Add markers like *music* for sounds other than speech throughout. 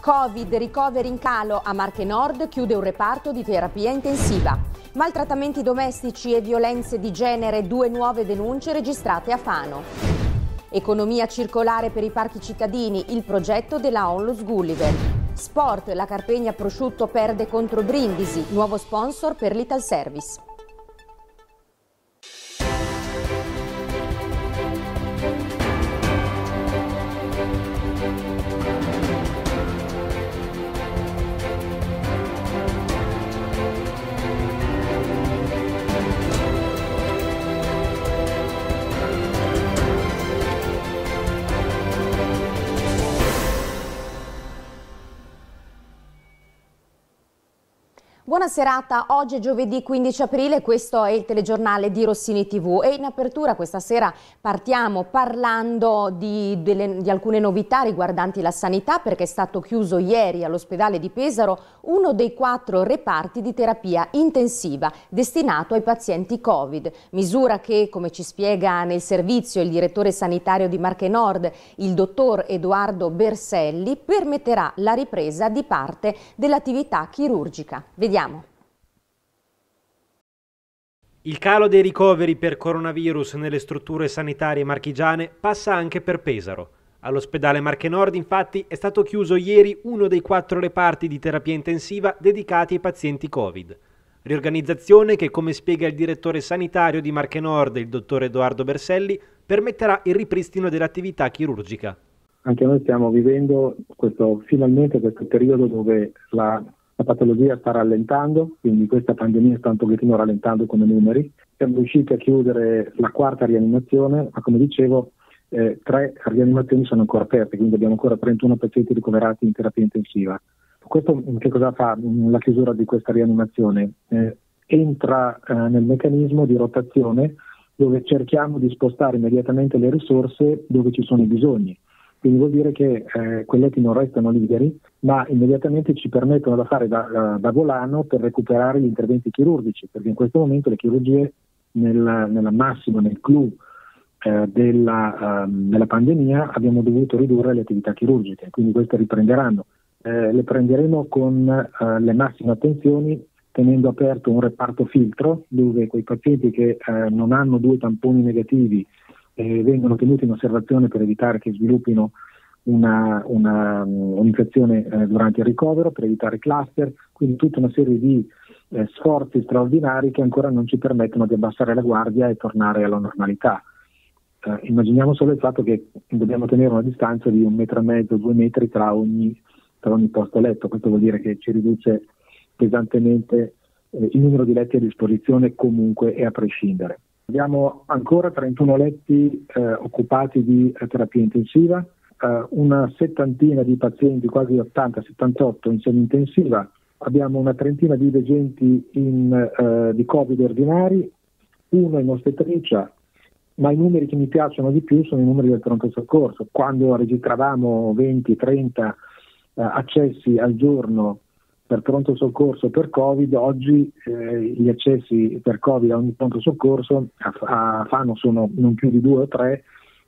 Covid, ricoveri in calo, a Marche Nord chiude un reparto di terapia intensiva. Maltrattamenti domestici e violenze di genere, due nuove denunce registrate a Fano. Economia circolare per i parchi cittadini, il progetto della Onlus Gulliver. Sport, la Carpegna Prosciutto perde contro Brindisi, nuovo sponsor per l'Ital Service. Buona serata, oggi è giovedì 15 aprile, questo è il telegiornale di Rossini TV e in apertura questa sera partiamo parlando di, delle, di alcune novità riguardanti la sanità perché è stato chiuso ieri all'ospedale di Pesaro uno dei quattro reparti di terapia intensiva destinato ai pazienti Covid, misura che come ci spiega nel servizio il direttore sanitario di Marche Nord, il dottor Edoardo Berselli, permetterà la ripresa di parte dell'attività chirurgica. Vediamo Sentiamo. Il calo dei ricoveri per coronavirus nelle strutture sanitarie marchigiane passa anche per Pesaro. All'ospedale Marche Nord, infatti, è stato chiuso ieri uno dei quattro reparti di terapia intensiva dedicati ai pazienti Covid. Riorganizzazione che, come spiega il direttore sanitario di Marche Nord, il dottor Edoardo Berselli, permetterà il ripristino dell'attività chirurgica. Anche noi stiamo vivendo questo, finalmente questo periodo dove la la patologia sta rallentando, quindi questa pandemia sta un pochettino rallentando come numeri. Siamo riusciti a chiudere la quarta rianimazione, ma come dicevo eh, tre rianimazioni sono ancora aperte, quindi abbiamo ancora 31 pazienti ricoverati in terapia intensiva. Questo mm, che cosa fa mm, la chiusura di questa rianimazione? Eh, entra eh, nel meccanismo di rotazione dove cerchiamo di spostare immediatamente le risorse dove ci sono i bisogni. Quindi vuol dire che eh, quelletti non restano liberi, ma immediatamente ci permettono da fare da, eh, da, volano per recuperare gli interventi chirurgici, perché in questo momento le chirurgie nel, nella massima, nel clou eh, della, um, della, pandemia abbiamo dovuto ridurre le attività chirurgiche, quindi queste riprenderanno. Eh, le prenderemo con eh, le massime attenzioni tenendo aperto un reparto filtro dove quei pazienti che eh, non hanno due tamponi negativi eh, vengono tenuti in osservazione per evitare che sviluppino una, una, mm, un'infezione eh, durante il ricovero, per evitare cluster, quindi tutta una serie di eh, sforzi straordinari che ancora non ci permettono di abbassare la guardia e tornare alla normalità. Eh, immaginiamo solo il fatto che dobbiamo tenere una distanza di un metro e mezzo, due metri tra ogni, tra ogni posto letto, questo vuol dire che ci riduce pesantemente eh, il numero di letti a disposizione comunque e a prescindere. Abbiamo ancora 31 letti eh, occupati di eh, terapia intensiva, eh, una settantina di pazienti, quasi 80-78 in semi-intensiva, abbiamo una trentina di degenti in, eh, di Covid ordinari, uno in ostetricia, ma i numeri che mi piacciono di più sono i numeri del pronto soccorso. Quando registravamo 20-30 eh, accessi al giorno per pronto soccorso per Covid, oggi eh, gli accessi per Covid a ogni pronto soccorso a, a Fano sono non più di due o tre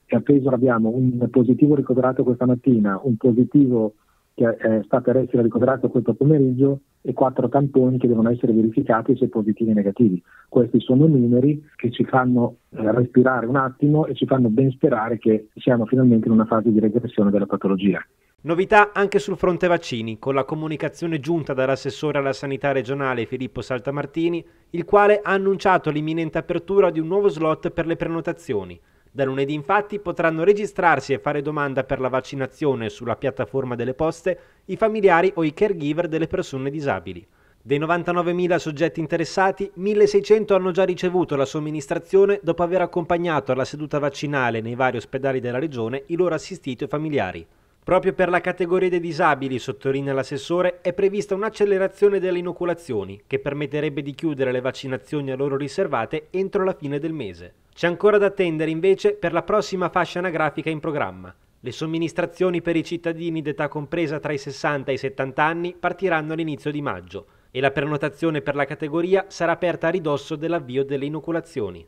e a Pesaro abbiamo un positivo ricoverato questa mattina, un positivo che è stato per essere ricoverato questo pomeriggio e quattro tamponi che devono essere verificati se positivi o negativi. Questi sono numeri che ci fanno eh, respirare un attimo e ci fanno ben sperare che siamo finalmente in una fase di regressione della patologia. Novità anche sul fronte vaccini, con la comunicazione giunta dall'assessore alla sanità regionale Filippo Saltamartini, il quale ha annunciato l'imminente apertura di un nuovo slot per le prenotazioni. Da lunedì infatti potranno registrarsi e fare domanda per la vaccinazione sulla piattaforma delle poste i familiari o i caregiver delle persone disabili. Dei 99.000 soggetti interessati, 1.600 hanno già ricevuto la somministrazione dopo aver accompagnato alla seduta vaccinale nei vari ospedali della regione i loro assistiti e familiari. Proprio per la categoria dei disabili, sottolinea l'assessore, è prevista un'accelerazione delle inoculazioni che permetterebbe di chiudere le vaccinazioni a loro riservate entro la fine del mese. C'è ancora da attendere invece per la prossima fascia anagrafica in programma. Le somministrazioni per i cittadini d'età compresa tra i 60 e i 70 anni partiranno all'inizio di maggio e la prenotazione per la categoria sarà aperta a ridosso dell'avvio delle inoculazioni.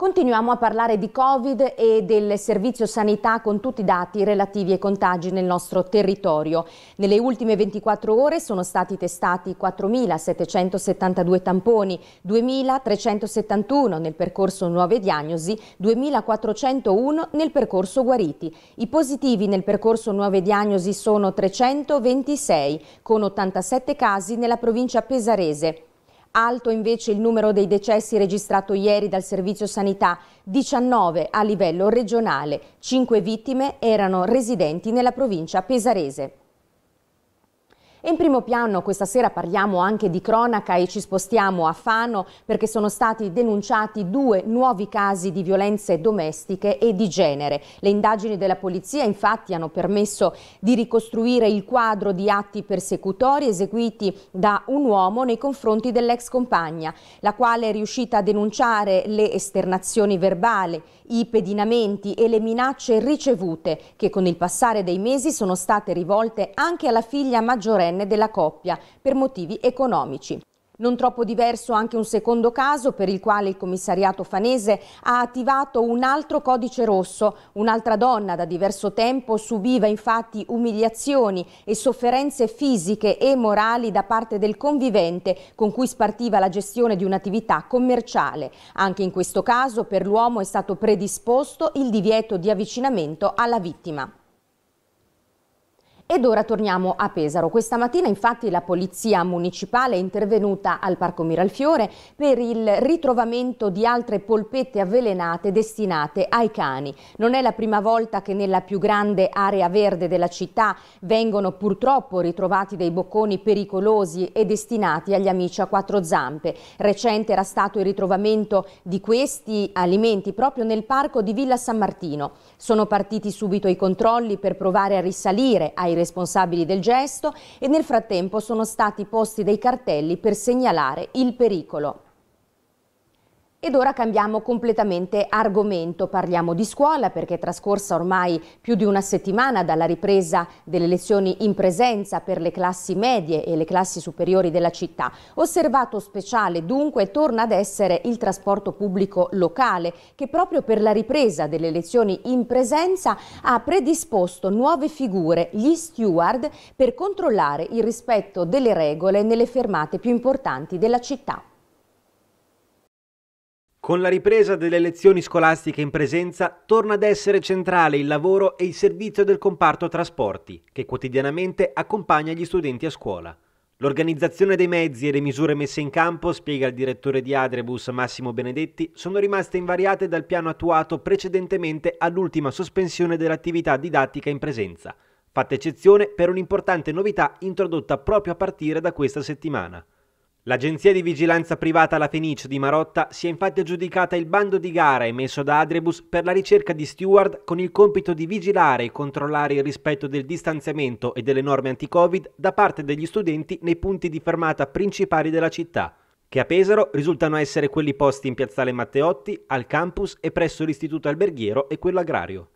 Continuiamo a parlare di Covid e del servizio sanità con tutti i dati relativi ai contagi nel nostro territorio. Nelle ultime 24 ore sono stati testati 4.772 tamponi, 2.371 nel percorso nuove diagnosi, 2.401 nel percorso guariti. I positivi nel percorso nuove diagnosi sono 326, con 87 casi nella provincia pesarese Alto invece il numero dei decessi registrato ieri dal Servizio Sanità, 19 a livello regionale, 5 vittime erano residenti nella provincia pesarese. In primo piano questa sera parliamo anche di cronaca e ci spostiamo a Fano perché sono stati denunciati due nuovi casi di violenze domestiche e di genere. Le indagini della polizia infatti hanno permesso di ricostruire il quadro di atti persecutori eseguiti da un uomo nei confronti dell'ex compagna, la quale è riuscita a denunciare le esternazioni verbali, i pedinamenti e le minacce ricevute che con il passare dei mesi sono state rivolte anche alla figlia maggiorenne della coppia per motivi economici. Non troppo diverso anche un secondo caso per il quale il commissariato fanese ha attivato un altro codice rosso. Un'altra donna da diverso tempo subiva infatti umiliazioni e sofferenze fisiche e morali da parte del convivente con cui spartiva la gestione di un'attività commerciale. Anche in questo caso per l'uomo è stato predisposto il divieto di avvicinamento alla vittima. Ed ora torniamo a Pesaro. Questa mattina infatti la Polizia Municipale è intervenuta al Parco Miralfiore per il ritrovamento di altre polpette avvelenate destinate ai cani. Non è la prima volta che nella più grande area verde della città vengono purtroppo ritrovati dei bocconi pericolosi e destinati agli amici a quattro zampe. Recente era stato il ritrovamento di questi alimenti proprio nel parco di Villa San Martino. Sono partiti subito i controlli per provare a risalire ai responsabili del gesto e nel frattempo sono stati posti dei cartelli per segnalare il pericolo. Ed ora cambiamo completamente argomento, parliamo di scuola perché è trascorsa ormai più di una settimana dalla ripresa delle lezioni in presenza per le classi medie e le classi superiori della città. Osservato speciale dunque torna ad essere il trasporto pubblico locale che proprio per la ripresa delle lezioni in presenza ha predisposto nuove figure, gli steward, per controllare il rispetto delle regole nelle fermate più importanti della città. Con la ripresa delle lezioni scolastiche in presenza, torna ad essere centrale il lavoro e il servizio del comparto trasporti, che quotidianamente accompagna gli studenti a scuola. L'organizzazione dei mezzi e le misure messe in campo, spiega il direttore di Adrebus Massimo Benedetti, sono rimaste invariate dal piano attuato precedentemente all'ultima sospensione dell'attività didattica in presenza, fatta eccezione per un'importante novità introdotta proprio a partire da questa settimana. L'agenzia di vigilanza privata La Fenice di Marotta si è infatti aggiudicata il bando di gara emesso da Adrebus per la ricerca di steward con il compito di vigilare e controllare il rispetto del distanziamento e delle norme anti-Covid da parte degli studenti nei punti di fermata principali della città, che a Pesaro risultano essere quelli posti in Piazzale Matteotti, al campus e presso l'Istituto Alberghiero e quello agrario.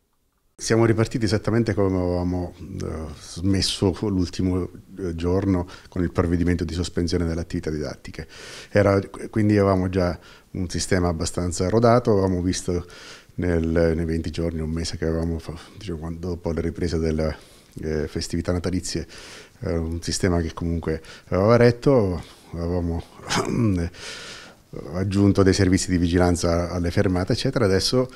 Siamo ripartiti esattamente come avevamo eh, smesso l'ultimo eh, giorno con il provvedimento di sospensione delle attività didattiche. Era, quindi avevamo già un sistema abbastanza rodato, avevamo visto nel, nei 20 giorni, un mese che avevamo, diciamo, dopo la ripresa delle eh, festività natalizie, eh, un sistema che comunque aveva retto, avevamo *clears throat* eh, aggiunto dei servizi di vigilanza alle fermate, eccetera. Adesso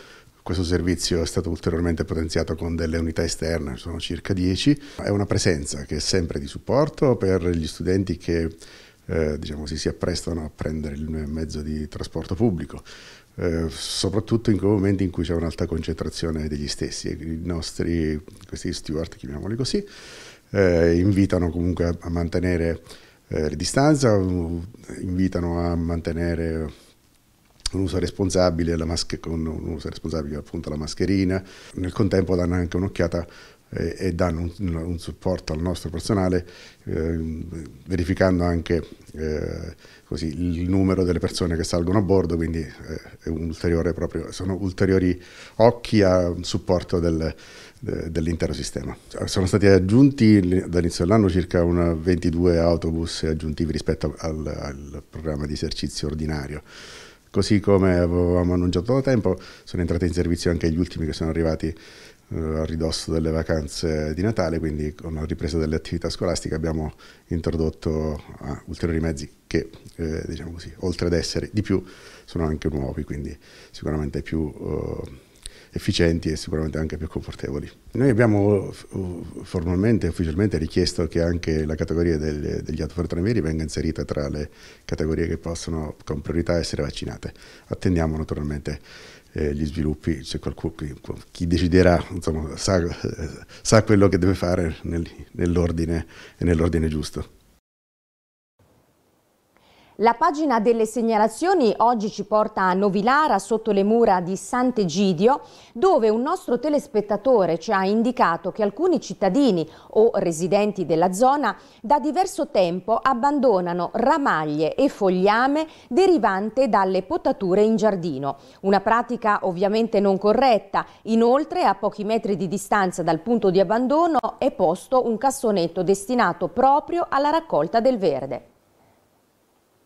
questo servizio è stato ulteriormente potenziato con delle unità esterne, sono circa 10. È una presenza che è sempre di supporto per gli studenti che eh, diciamo, si, si apprestano a prendere il mezzo di trasporto pubblico. Eh, soprattutto in quei momenti in cui c'è un'alta concentrazione degli stessi. I nostri, questi steward, chiamiamoli così, eh, invitano comunque a mantenere eh, la distanza, invitano a mantenere un uso responsabile, masch- con un uso responsabile appunto la mascherina, nel contempo danno anche un'occhiata eh, e danno un, un, supporto al nostro personale eh, verificando anche eh, così, il numero delle persone che salgono a bordo, quindi eh, ulteriore proprio, sono ulteriori occhi a supporto del, dell'intero sistema. Sono stati aggiunti dall'inizio dell'anno circa 22 autobus aggiuntivi rispetto al, al programma di esercizio ordinario. Così come avevamo annunciato da tempo, sono entrati in servizio anche gli ultimi che sono arrivati eh, a ridosso delle vacanze di Natale, quindi con la ripresa delle attività scolastiche abbiamo introdotto ah, ulteriori mezzi che, eh, diciamo così, oltre ad essere di più, sono anche nuovi, quindi sicuramente più eh, efficienti e sicuramente anche più confortevoli. Noi abbiamo formalmente e ufficialmente richiesto che anche la categoria del, degli autofortranieri venga inserita tra le categorie che possono con priorità essere vaccinate. Attendiamo naturalmente eh, gli sviluppi, se qualcuno, chi, deciderà insomma, sa, eh, sa, quello che deve fare nel, nell'ordine nell'ordine giusto. La pagina delle segnalazioni oggi ci porta a Novilara sotto le mura di Sant'Egidio dove un nostro telespettatore ci ha indicato che alcuni cittadini o residenti della zona da diverso tempo abbandonano ramaglie e fogliame derivante dalle potature in giardino. Una pratica ovviamente non corretta, inoltre a pochi metri di distanza dal punto di abbandono è posto un cassonetto destinato proprio alla raccolta del verde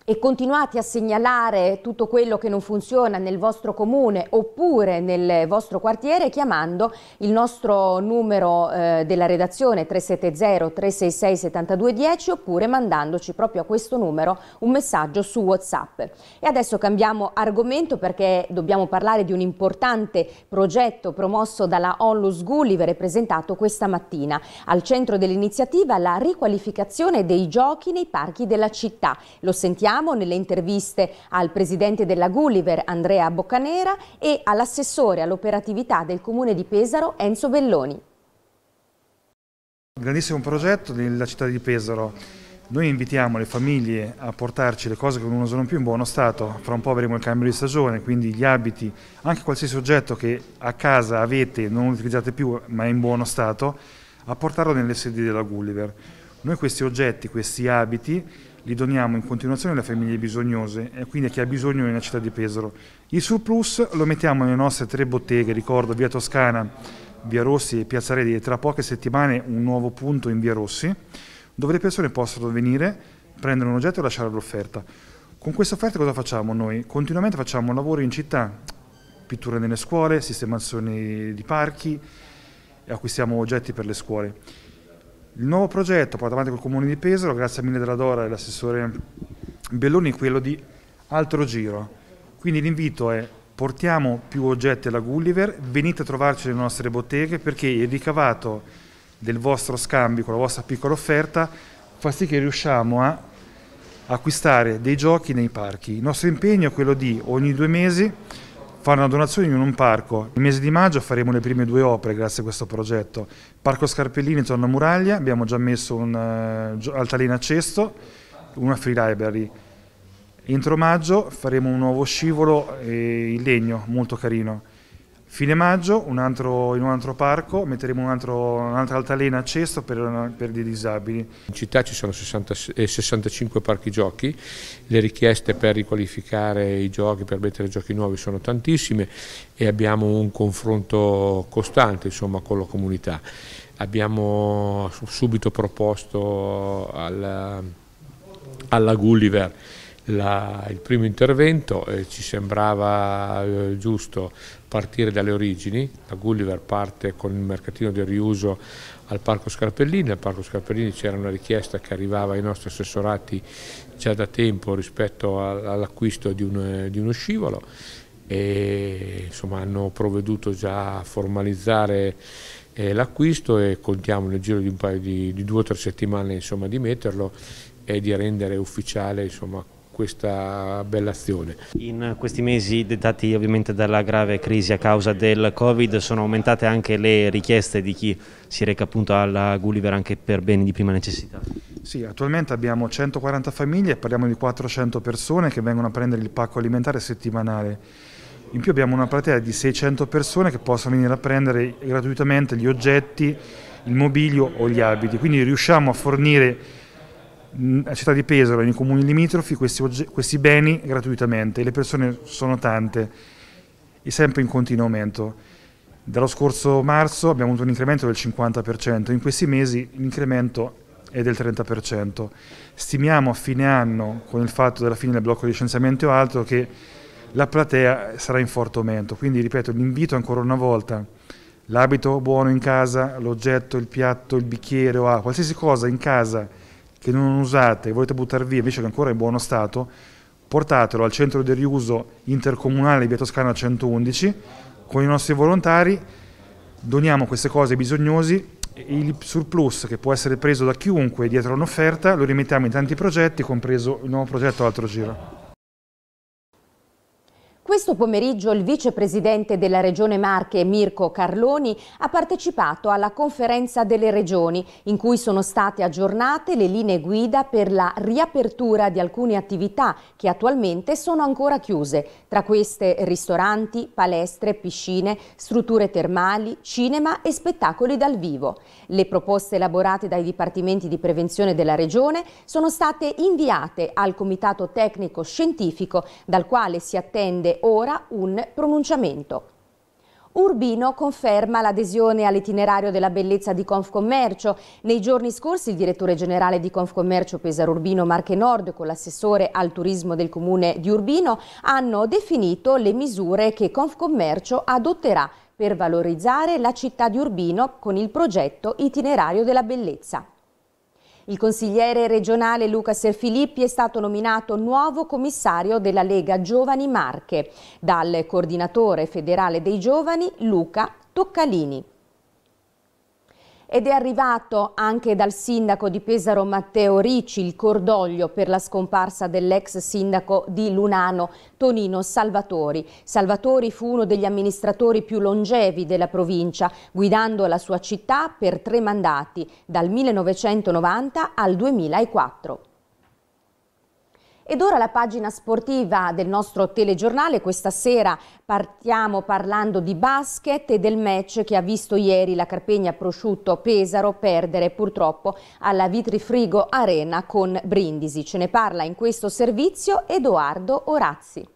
e continuate a segnalare tutto quello che non funziona nel vostro comune oppure nel vostro quartiere chiamando il nostro numero eh, della redazione 370-366-7210 oppure mandandoci proprio a questo numero un messaggio su Whatsapp. E adesso cambiamo argomento perché dobbiamo parlare di un importante progetto promosso dalla Onlus Gulliver e presentato questa mattina. Al centro dell'iniziativa la riqualificazione dei giochi nei parchi della città. Lo sentiamo sentiamo nelle interviste al presidente della Gulliver Andrea Boccanera e all'assessore all'operatività del comune di Pesaro Enzo Belloni. Grandissimo progetto della città di Pesaro. Noi invitiamo le famiglie a portarci le cose che non usano più in buono stato, fra un po' avremo il cambio di stagione, quindi gli abiti, anche qualsiasi oggetto che a casa avete non utilizzate più ma è in buono stato, a portarlo nelle sedi della Gulliver. Noi questi oggetti, questi abiti, li doniamo in continuazione alle famiglie bisognose e quindi a chi ha bisogno nella città di Pesaro. Il surplus lo mettiamo nelle nostre tre botteghe, ricordo via Toscana, via Rossi e piazza Redi e tra poche settimane un nuovo punto in via Rossi dove le persone possono venire, prendere un oggetto e lasciare l'offerta. Con questa offerta cosa facciamo noi? Continuamente facciamo lavori in città, pitture nelle scuole, sistemazioni di parchi, acquistiamo oggetti per le scuole. Il nuovo progetto portato avanti col Comune di Pesaro, grazie a Mille della Dora e l'assessore Belloni, è quello di altro giro. Quindi l'invito è portiamo più oggetti alla Gulliver, venite a trovarci nelle nostre botteghe perché il ricavato del vostro scambio con la vostra piccola offerta fa sì che riusciamo a acquistare dei giochi nei parchi. Il nostro impegno è quello di ogni due mesi fare una donazione in un parco. Il mese di maggio faremo le prime due opere grazie a questo progetto. Parco Scarpellini intorno a Muraglia, abbiamo già messo un'altalena eh, uh, a cesto, una free library. Entro maggio faremo un nuovo scivolo in legno, molto carino. Fine maggio, un altro, in un altro parco, metteremo un'altra un altalena a cesto per, per i disabili. In città ci sono 60, eh, 65 parchi giochi, le richieste per riqualificare i giochi, per mettere giochi nuovi sono tantissime e abbiamo un confronto costante insomma, con la comunità. Abbiamo subito proposto alla, alla Gulliver la, il primo intervento, eh, ci sembrava eh, giusto partire dalle origini, la Gulliver parte con il mercatino del riuso al Parco Scarpellini, al Parco Scarpellini c'era una richiesta che arrivava ai nostri assessorati già da tempo rispetto all'acquisto di, di uno scivolo e insomma hanno provveduto già a formalizzare eh, l'acquisto e contiamo nel giro di un paio di, di due o tre settimane insomma, di metterlo e di rendere ufficiale insomma, questa bella azione. In questi mesi dettati ovviamente dalla grave crisi a causa del Covid sono aumentate anche le richieste di chi si reca appunto alla Gulliver anche per beni di prima necessità? Sì, attualmente abbiamo 140 famiglie, parliamo di 400 persone che vengono a prendere il pacco alimentare settimanale. In più abbiamo una platea di 600 persone che possono venire a prendere gratuitamente gli oggetti, il mobilio o gli abiti, quindi riusciamo a fornire a città di Pesaro e nei comuni limitrofi questi, questi beni gratuitamente. Le persone sono tante e sempre in continuo aumento. Dallo scorso marzo abbiamo avuto un incremento del 50%, in questi mesi l'incremento è del 30%. Stimiamo a fine anno, con il fatto della fine del blocco di licenziamento o altro, che la platea sarà in forte aumento. Quindi, ripeto, l'invito ancora una volta, l'abito buono in casa, l'oggetto, il piatto, il bicchiere o ah, qualsiasi cosa in casa che non usate, e volete buttare via, invece che ancora è in buono stato, portatelo al centro di riuso intercomunale di Via Toscana 111 con i nostri volontari, doniamo queste cose ai bisognosi il surplus che può essere preso da chiunque dietro un'offerta lo rimettiamo in tanti progetti, compreso il nuovo progetto Altro Giro. Questo pomeriggio il vicepresidente della Regione Marche Mirko Carloni ha partecipato alla conferenza delle regioni in cui sono state aggiornate le linee guida per la riapertura di alcune attività che attualmente sono ancora chiuse, tra queste ristoranti, palestre, piscine, strutture termali, cinema e spettacoli dal vivo. Le proposte elaborate dai dipartimenti di prevenzione della Regione sono state inviate al Comitato Tecnico Scientifico dal quale si attende ora un pronunciamento. Urbino conferma l'adesione all'itinerario della bellezza di Confcommercio. Nei giorni scorsi il direttore generale di Confcommercio Pesaro Urbino Marche Nord con l'assessore al turismo del comune di Urbino hanno definito le misure che Confcommercio adotterà per valorizzare la città di Urbino con il progetto Itinerario della Bellezza. Il consigliere regionale Luca Serfilippi è stato nominato nuovo commissario della Lega Giovani Marche dal coordinatore federale dei giovani Luca Toccalini. Ed è arrivato anche dal sindaco di Pesaro Matteo Ricci il cordoglio per la scomparsa dell'ex sindaco di Lunano Tonino Salvatori. Salvatori fu uno degli amministratori più longevi della provincia, guidando la sua città per tre mandati, dal 1990 al 2004. Ed ora la pagina sportiva del nostro telegiornale. Questa sera partiamo parlando di basket e del match che ha visto ieri la Carpegna Prosciutto Pesaro perdere purtroppo alla Vitrifrigo Arena con Brindisi. Ce ne parla in questo servizio Edoardo Orazzi.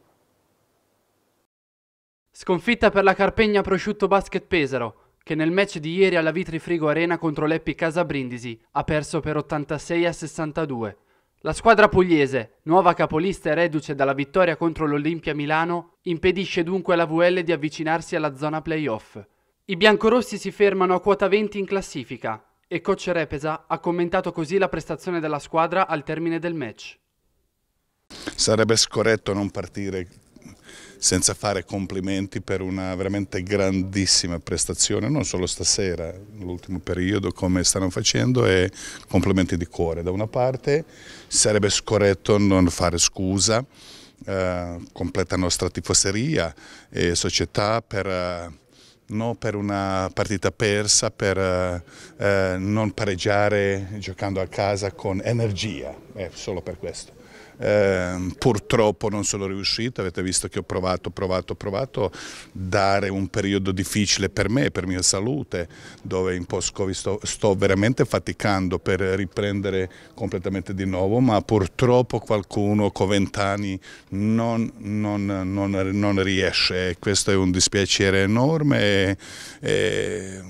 Sconfitta per la Carpegna Prosciutto Basket Pesaro che nel match di ieri alla Vitrifrigo Arena contro l'Eppi Casa Brindisi ha perso per 86 a 62 la squadra pugliese, nuova capolista e reduce dalla vittoria contro l'Olimpia Milano, impedisce dunque alla VL di avvicinarsi alla zona playoff. I biancorossi si fermano a quota 20 in classifica e coach Repesa ha commentato così la prestazione della squadra al termine del match. Sarebbe scorretto non partire senza fare complimenti per una veramente grandissima prestazione, non solo stasera, l'ultimo periodo come stanno facendo e complimenti di cuore. Da una parte sarebbe scorretto non fare scusa, eh, completa nostra tifoseria e società per... Eh, no per una partita persa, per eh, eh non pareggiare giocando a casa con energia, è eh, solo per questo eh, purtroppo non sono riuscito, avete visto che ho provato, provato, provato, dare un periodo difficile per me, per mia salute, dove in post-Covid sto, sto veramente faticando per riprendere completamente di nuovo, ma purtroppo qualcuno con vent'anni non, non, non, non, riesce, questo è un dispiacere enorme e, e,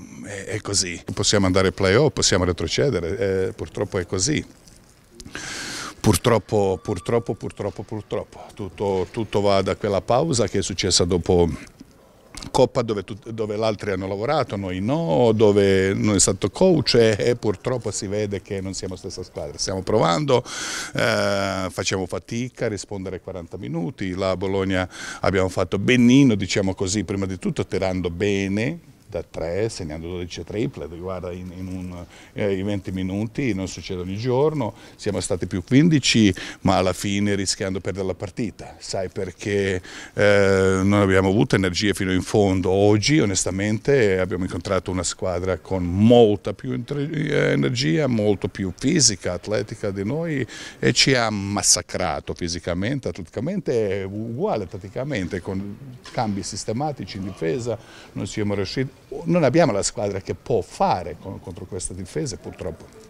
è così. Possiamo andare ai playoff, possiamo retrocedere, eh, purtroppo è così. Purtroppo, purtroppo, purtroppo, purtroppo, tutto, tutto va da quella pausa che è successa dopo Coppa dove, dove l'altri hanno lavorato, noi no, dove non è stato coach e, e, purtroppo si vede che non siamo stessa squadra. Stiamo provando, eh, facciamo fatica a rispondere 40 minuti, la Bologna abbiamo fatto benino, diciamo così, prima di tutto tirando bene, da 3, segnando 12 triple, guarda in, in, un, eh, in 20 minuti, non succede ogni giorno, siamo stati più 15 ma alla fine rischiando di perdere la partita, sai perché eh, non abbiamo avuto energie fino in fondo, oggi onestamente abbiamo incontrato una squadra con molta più eh, energia, molto più fisica, atletica di noi e ci ha massacrato fisicamente, atleticamente uguale praticamente con cambi sistematici in difesa, non siamo riusciti non abbiamo la squadra che può fare contro questa difesa purtroppo.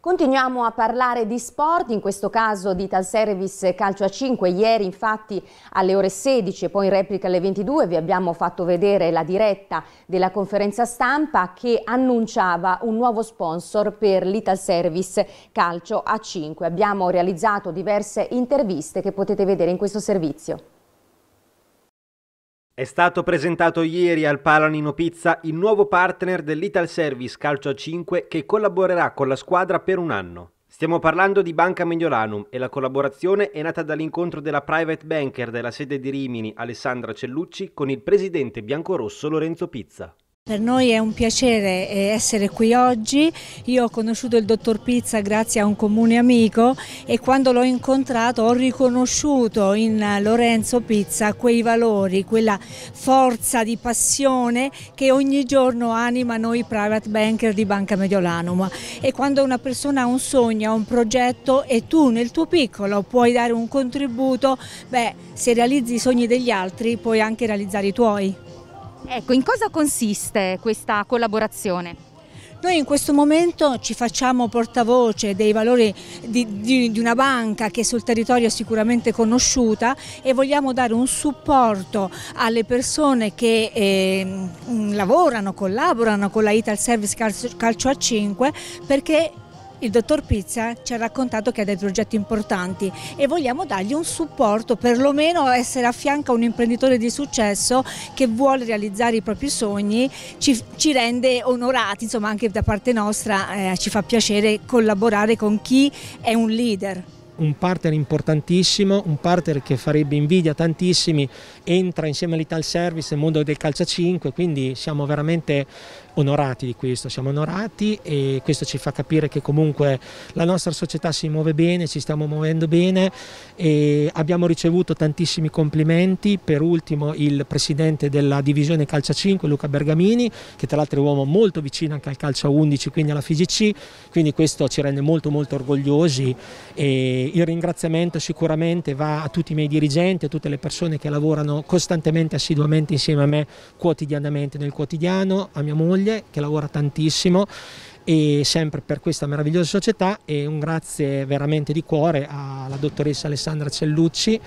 Continuiamo a parlare di sport, in questo caso di Service Calcio a 5. Ieri infatti alle ore 16 e poi in replica alle 22 vi abbiamo fatto vedere la diretta della conferenza stampa che annunciava un nuovo sponsor per l'Ital Service Calcio a 5. Abbiamo realizzato diverse interviste che potete vedere in questo servizio. È stato presentato ieri al Palanino Pizza il nuovo partner dell'Ital Service Calcio a 5 che collaborerà con la squadra per un anno. Stiamo parlando di Banca Mediolanum e la collaborazione è nata dall'incontro della private banker della sede di Rimini Alessandra Cellucci con il presidente biancorosso Lorenzo Pizza. Per noi è un piacere eh, essere qui oggi, io ho conosciuto il dottor Pizza grazie a un comune amico e quando l'ho incontrato ho riconosciuto in Lorenzo Pizza quei valori, quella forza di passione che ogni giorno anima noi private banker di Banca Mediolanum e quando una persona ha un sogno, ha un progetto e tu nel tuo piccolo puoi dare un contributo, beh se realizzi i sogni degli altri puoi anche realizzare i tuoi. Ecco, in cosa consiste questa collaborazione? Noi in questo momento ci facciamo portavoce dei valori di, di, di, una banca che sul territorio è sicuramente conosciuta e vogliamo dare un supporto alle persone che eh, lavorano, collaborano con la Ital Service Calcio, Calcio a 5 perché il dottor Pizza ci ha raccontato che ha dei progetti importanti e vogliamo dargli un supporto, perlomeno essere a fianco a un imprenditore di successo che vuole realizzare i propri sogni, ci, ci rende onorati, insomma anche da parte nostra eh, ci fa piacere collaborare con chi è un leader un partner importantissimo, un partner che farebbe invidia a tantissimi, entra insieme all'Ital Service nel mondo del calcio 5, quindi siamo veramente onorati di questo, siamo onorati e questo ci fa capire che comunque la nostra società si muove bene, ci stiamo muovendo bene e abbiamo ricevuto tantissimi complimenti, per ultimo il presidente della divisione calcia 5 Luca Bergamini che tra l'altro è un uomo molto vicino anche al calcio 11 quindi alla FIGC, quindi questo ci rende molto molto orgogliosi e il ringraziamento sicuramente va a tutti i miei dirigenti, a tutte le persone che lavorano costantemente, assiduamente insieme a me quotidianamente nel quotidiano, a mia moglie moglie che lavora tantissimo e sempre per questa meravigliosa società e un grazie veramente di cuore alla dottoressa Alessandra Cellucci,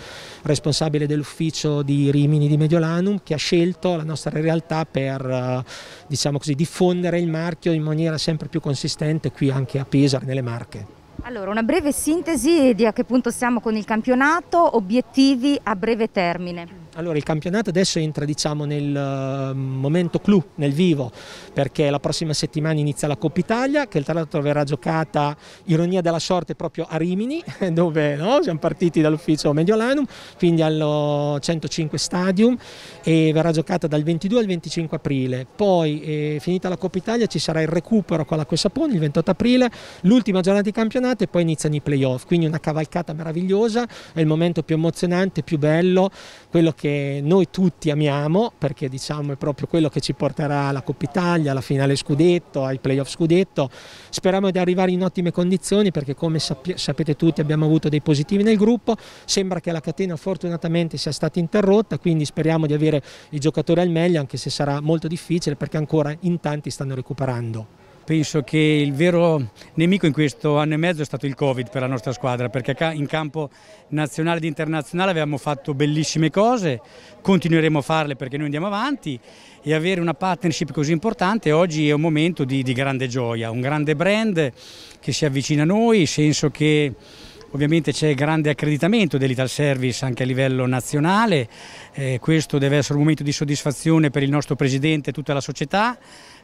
responsabile dell'ufficio di Rimini di Mediolanum, che ha scelto la nostra realtà per eh, diciamo così, diffondere il marchio in maniera sempre più consistente qui anche a Pesaro, nelle Marche. Allora, una breve sintesi di a che punto siamo con il campionato, obiettivi a breve termine. Allora il campionato adesso entra diciamo, nel eh, momento clou, nel vivo, perché la prossima settimana inizia la Coppa Italia che tra l'altro verrà giocata, ironia della sorte, proprio a Rimini, *laughs* dove no? siamo partiti dall'ufficio Mediolanum, quindi allo 105 Stadium e verrà giocata dal 22 al 25 aprile. Poi eh, finita la Coppa Italia ci sarà il recupero con la Sapone il 28 aprile, l'ultima giornata di campionato e poi iniziano i playoff, quindi una cavalcata meravigliosa, è il momento più emozionante, più bello quello che noi tutti amiamo, perché diciamo è proprio quello che ci porterà alla Coppa Italia, alla finale scudetto, ai playoff scudetto. Speriamo di arrivare in ottime condizioni perché come sapete tutti abbiamo avuto dei positivi nel gruppo, sembra che la catena fortunatamente sia stata interrotta, quindi speriamo di avere i giocatori al meglio anche se sarà molto difficile perché ancora in tanti stanno recuperando. Penso che il vero nemico in questo anno e mezzo è stato il Covid per la nostra squadra, perché in campo nazionale ed internazionale abbiamo fatto bellissime cose, continueremo a farle perché noi andiamo avanti e avere una partnership così importante oggi è un momento di, di grande gioia, un grande brand che si avvicina a noi, nel senso che Ovviamente c'è grande accreditamento dell'Ital Service anche a livello nazionale, eh, questo deve essere un momento di soddisfazione per il nostro Presidente e tutta la società,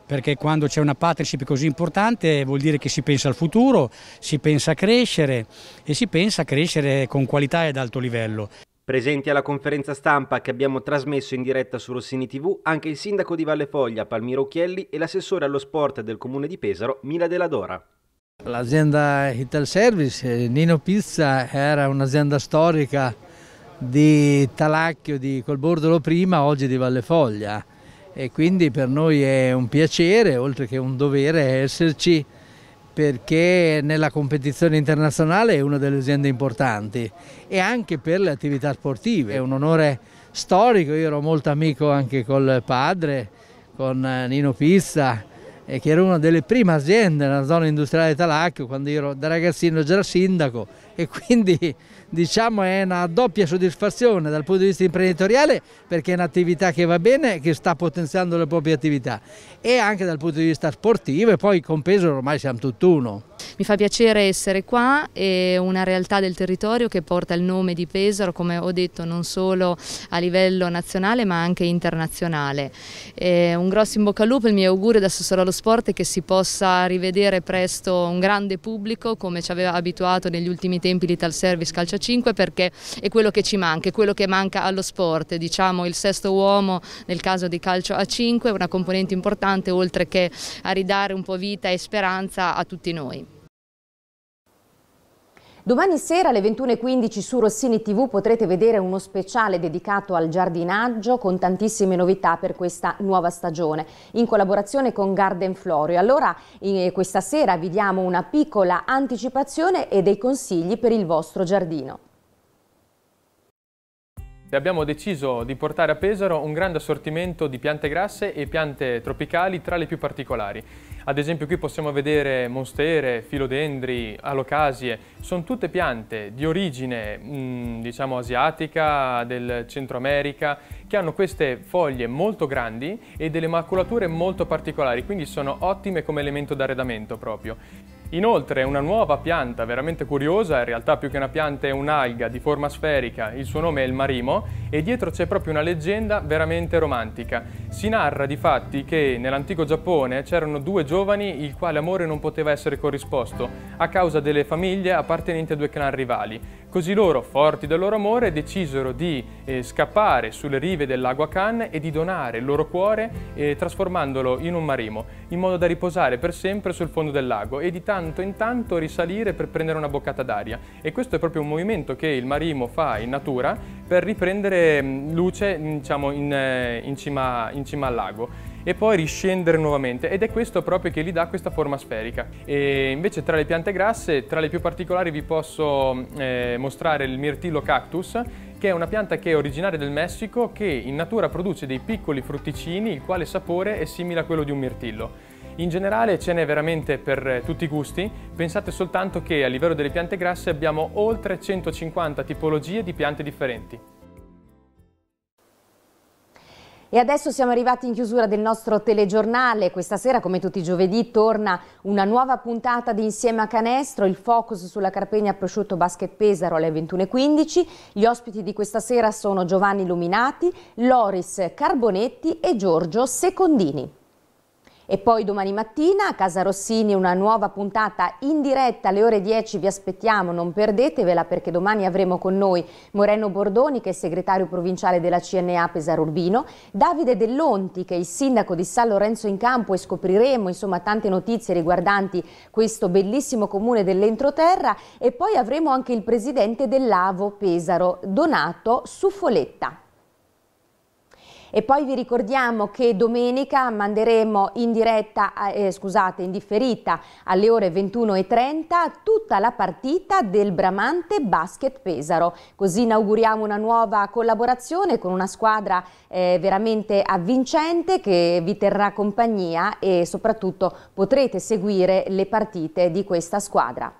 perché quando c'è una partnership così importante vuol dire che si pensa al futuro, si pensa a crescere e si pensa a crescere con qualità ed alto livello. Presenti alla conferenza stampa che abbiamo trasmesso in diretta su Rossini TV anche il sindaco di Valle Foglia Palmiro Chielli e l'assessore allo sport del comune di Pesaro Mila Della Dora. L'azienda Ital Service eh, Nino Pizza era un'azienda storica di Talacchio, di Colbordolo prima, oggi di Valle Foglia e quindi per noi è un piacere, oltre che un dovere, esserci perché nella competizione internazionale è una delle aziende importanti e anche per le attività sportive. È un onore storico, io ero molto amico anche col padre, con eh, Nino Pizza, eh, che era una delle prime aziende nella zona industriale di Talacchio, quando io ero da ragazzino già sindaco e quindi diciamo è una doppia soddisfazione dal punto di vista imprenditoriale perché è un'attività che va bene, che sta potenziando le proprie attività e anche dal punto di vista sportivo e poi con peso ormai siamo tutt'uno. Mi fa piacere essere qua, è una realtà del territorio che porta il nome di Pesaro, come ho detto, non solo a livello nazionale ma anche internazionale. È eh, un grosso in bocca al lupo, il mio augurio da Sosoro allo Sport è che si possa rivedere presto un grande pubblico come ci aveva abituato negli ultimi tempi l'Ital Service Calcio 5 perché è quello che ci manca, è quello che manca allo sport, diciamo il sesto uomo nel caso di calcio a 5 è una componente importante oltre che a ridare un po' vita e speranza a tutti noi. Domani sera alle 21.15 su Rossini TV potrete vedere uno speciale dedicato al giardinaggio con tantissime novità per questa nuova stagione in collaborazione con Garden Florio. Allora eh, questa sera vi diamo una piccola anticipazione e dei consigli per il vostro giardino. Abbiamo deciso di portare a Pesaro un grande assortimento di piante grasse e piante tropicali tra le più particolari. Ad esempio qui possiamo vedere monstere, filodendri, alocasie, sono tutte piante di origine mm, diciamo asiatica, del Centro America, che hanno queste foglie molto grandi e delle maculature molto particolari, quindi sono ottime come elemento d'arredamento proprio. Inoltre una nuova pianta veramente curiosa, in realtà più che una pianta è un'alga di forma sferica, il suo nome è il marimo e dietro c'è proprio una leggenda veramente romantica. Si narra di fatti che nell'antico Giappone c'erano due giovani il quale amore non poteva essere corrisposto a causa delle famiglie appartenenti a due clan rivali. Così loro, forti del loro amore, decisero di eh, scappare sulle rive dell'Agua Khan e di donare il loro cuore eh, trasformandolo in un marimo, in modo da riposare per sempre sul fondo del lago e di tanto in tanto risalire per prendere una boccata d'aria. E questo è proprio un movimento che il marimo fa in natura per riprendere mm, luce diciamo, in, eh, in, cima, in cima al lago e poi riscendere nuovamente ed è questo proprio che gli dà questa forma sferica. E invece tra le piante grasse, tra le più particolari vi posso mm, eh, mostrare il mirtillo cactus che è una pianta che è originaria del Messico che in natura produce dei piccoli frutticini il quale sapore è simile a quello di un mirtillo. In generale ce n'è veramente per eh, tutti i gusti, pensate soltanto che a livello delle piante grasse abbiamo oltre 150 tipologie di piante differenti. E adesso siamo arrivati in chiusura del nostro telegiornale. Questa sera, come tutti i giovedì, torna una nuova puntata di Insieme a Canestro, il focus sulla Carpegna Prosciutto Basket Pesaro alle 21.15. Gli ospiti di questa sera sono Giovanni Luminati, Loris Carbonetti e Giorgio Secondini. E poi domani mattina a Casa Rossini una nuova puntata in diretta alle ore 10 vi aspettiamo, non perdetevela perché domani avremo con noi Moreno Bordoni che è segretario provinciale della CNA Pesaro Urbino, Davide Dell'Onti che è il sindaco di San Lorenzo in Campo e scopriremo insomma tante notizie riguardanti questo bellissimo comune dell'entroterra e poi avremo anche il presidente dell'Avo Pesaro Donato Sufoletta. E poi vi ricordiamo che domenica manderemo in diretta, eh, scusate, in differita alle ore 21.30 tutta la partita del Bramante Basket Pesaro. Così inauguriamo una nuova collaborazione con una squadra eh, veramente avvincente che vi terrà compagnia e soprattutto potrete seguire le partite di questa squadra.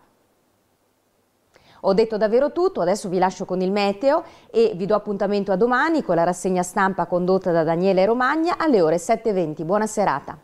Ho detto davvero tutto, adesso vi lascio con il meteo e vi do appuntamento a domani con la rassegna stampa condotta da Daniele Romagna alle ore 7.20. Buona serata.